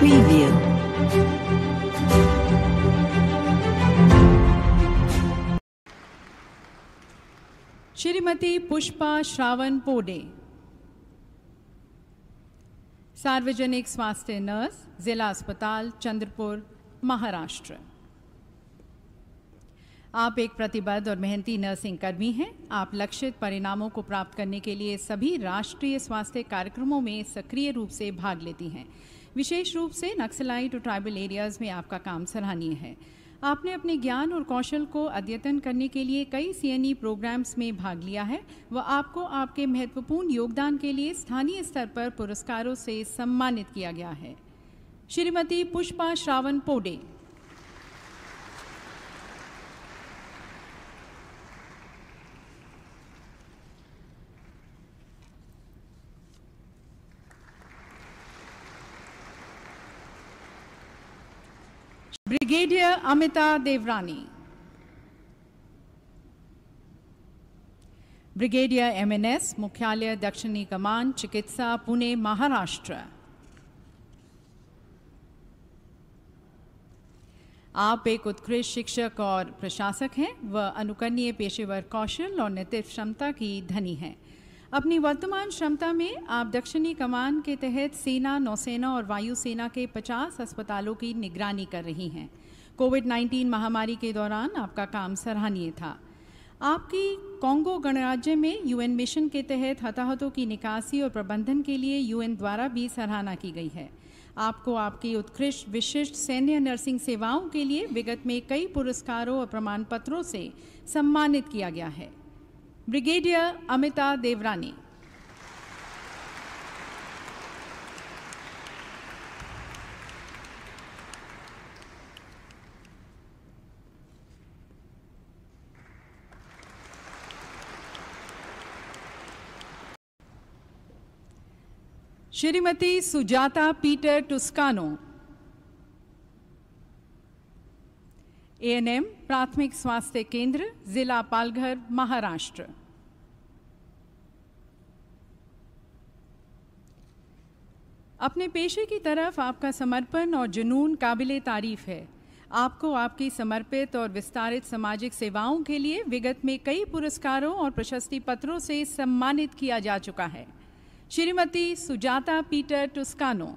Preview. Shrimati Pushpa Shravan पोडे सार्वजनिक स्वास्थ्य nurse जिला अस्पताल चंद्रपुर महाराष्ट्र आप एक प्रतिबद्ध और मेहनती नर्सिंग कर्मी हैं आप लक्षित परिणामों को प्राप्त करने के लिए सभी राष्ट्रीय स्वास्थ्य कार्यक्रमों में सक्रिय रूप से भाग लेती हैं विशेष रूप से नक्सलाइट और ट्राइबल एरियाज़ में आपका काम सराहनीय है आपने अपने ज्ञान और कौशल को अद्यतन करने के लिए कई सी प्रोग्राम्स e में भाग लिया है व आपको आपके महत्वपूर्ण योगदान के लिए स्थानीय स्तर पर पुरस्कारों से सम्मानित किया गया है Shrimati Pushpa Shravan पोडे Brigadier Amita Devrani. Brigadier MNS, Mukhyalaya Dakshini Command, Chikitsa, Pune, Maharashtra. आप एक उत्कृष्ट शिक्षक और प्रशासक हैं व अनुकरणीय पेशेवर कौशल और नेतृत्व क्षमता की धनी हैं अपनी वर्तमान क्षमता में आप दक्षिणी कमान के तहत सेना नौसेना और वायुसेना के 50 अस्पतालों की निगरानी कर रही हैं कोविड 19 महामारी के दौरान आपका काम सराहनीय था आपकी कांगो गणराज्य में यूएन मिशन के तहत हताहतों की निकासी और प्रबंधन के लिए यूएन द्वारा भी सराहना की गई है आपको आपकी उत्कृष्ट विशिष्ट सैन्य नर्सिंग सेवाओं के लिए विगत में कई पुरस्कारों और प्रमाण पत्रों से सम्मानित किया गया है brigadier Amita Devrani Shrimati Sujata Peter Tuscano ANM प्राथमिक स्वास्थ्य केंद्र जिला पालघर महाराष्ट्र अपने पेशे की तरफ आपका समर्पण और जुनून काबिल तारीफ है आपको आपकी समर्पित और विस्तारित सामाजिक सेवाओं के लिए विगत में कई पुरस्कारों और प्रशस्ति पत्रों से सम्मानित किया जा चुका है श्रीमती सुजाता पीटर टुस्कानो